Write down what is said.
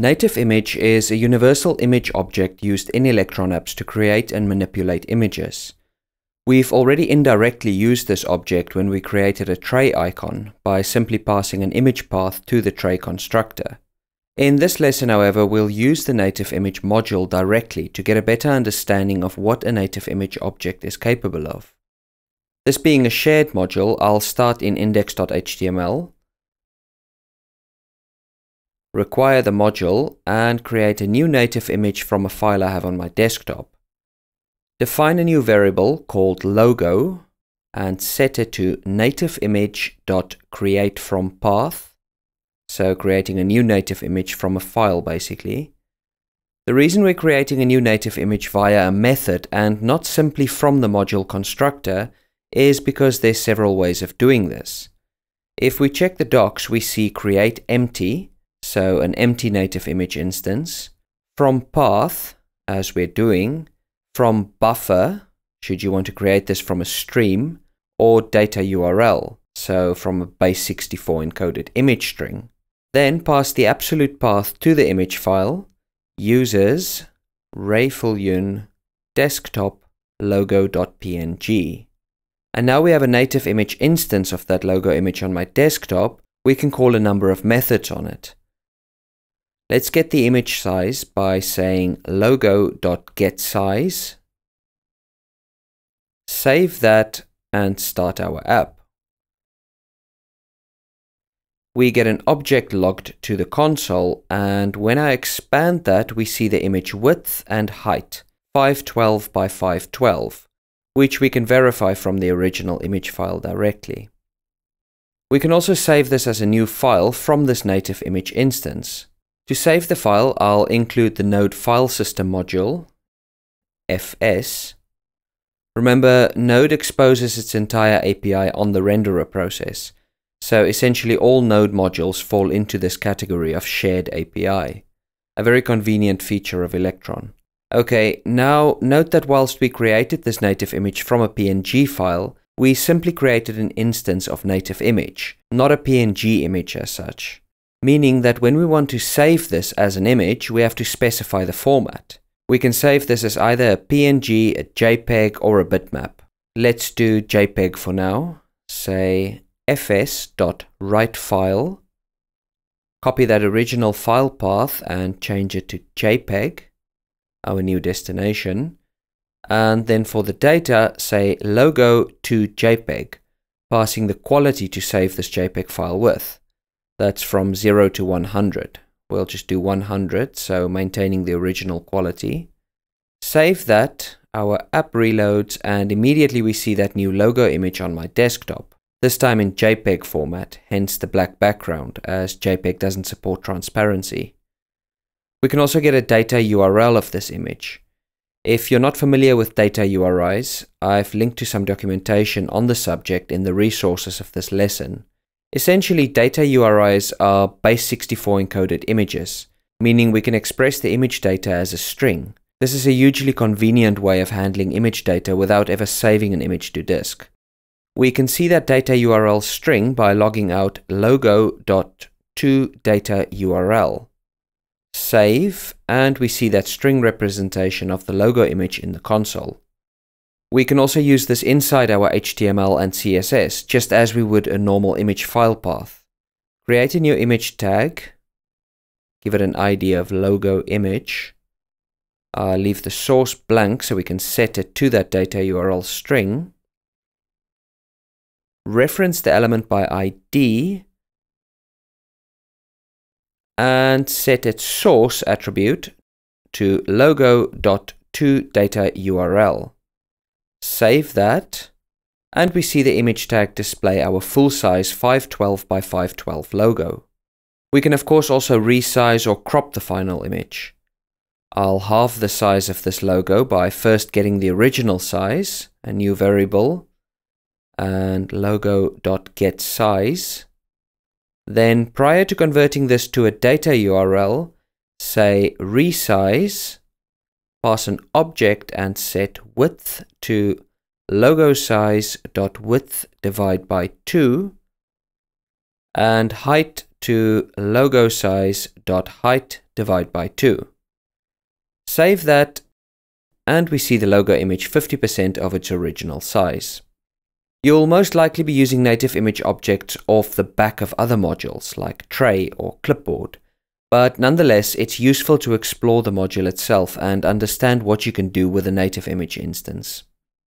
Native image is a universal image object used in Electron apps to create and manipulate images. We've already indirectly used this object when we created a tray icon by simply passing an image path to the tray constructor. In this lesson, however, we'll use the native image module directly to get a better understanding of what a native image object is capable of. This being a shared module, I'll start in index.html require the module, and create a new native image from a file I have on my desktop. Define a new variable called logo and set it to nativeimage.createFromPath, so creating a new native image from a file basically. The reason we're creating a new native image via a method and not simply from the module constructor is because there's several ways of doing this. If we check the docs, we see create empty, so an empty native image instance. From path, as we're doing, from buffer, should you want to create this from a stream, or data URL, so from a base64 encoded image string. Then pass the absolute path to the image file, users, rayfulyun, desktop, logo.png. And now we have a native image instance of that logo image on my desktop, we can call a number of methods on it. Let's get the image size by saying logo.getSize. Save that and start our app. We get an object logged to the console and when I expand that we see the image width and height 512 by 512 which we can verify from the original image file directly. We can also save this as a new file from this native image instance. To save the file, I'll include the node file system module, fs. Remember, Node exposes its entire API on the renderer process, so essentially all Node modules fall into this category of shared API, a very convenient feature of Electron. Okay, now note that whilst we created this native image from a PNG file, we simply created an instance of native image, not a PNG image as such meaning that when we want to save this as an image, we have to specify the format. We can save this as either a PNG, a JPEG, or a bitmap. Let's do JPEG for now. Say fs.writefile. Copy that original file path and change it to JPEG, our new destination. And then for the data, say logo to JPEG, passing the quality to save this JPEG file with. That's from 0 to 100. We'll just do 100, so maintaining the original quality. Save that, our app reloads, and immediately we see that new logo image on my desktop, this time in JPEG format, hence the black background, as JPEG doesn't support transparency. We can also get a data URL of this image. If you're not familiar with data URIs, I've linked to some documentation on the subject in the resources of this lesson, Essentially, data URIs are base64 encoded images, meaning we can express the image data as a string. This is a hugely convenient way of handling image data without ever saving an image to disk. We can see that data URL string by logging out logo.toDataURL. Save, and we see that string representation of the logo image in the console. We can also use this inside our HTML and CSS, just as we would a normal image file path. Create a new image tag, give it an ID of logo image, uh, leave the source blank so we can set it to that data URL string, reference the element by ID, and set its source attribute to logo.toDataURL. Save that. And we see the image tag display our full-size 512 by 512 logo. We can of course also resize or crop the final image. I'll halve the size of this logo by first getting the original size, a new variable, and logo.getSize. Then prior to converting this to a data URL, say resize, pass an object and set width to logo size dot width divide by 2 and height to logo size dot height divide by 2. Save that and we see the logo image 50% of its original size. You'll most likely be using native image objects off the back of other modules like Tray or Clipboard, but nonetheless it's useful to explore the module itself and understand what you can do with a native image instance.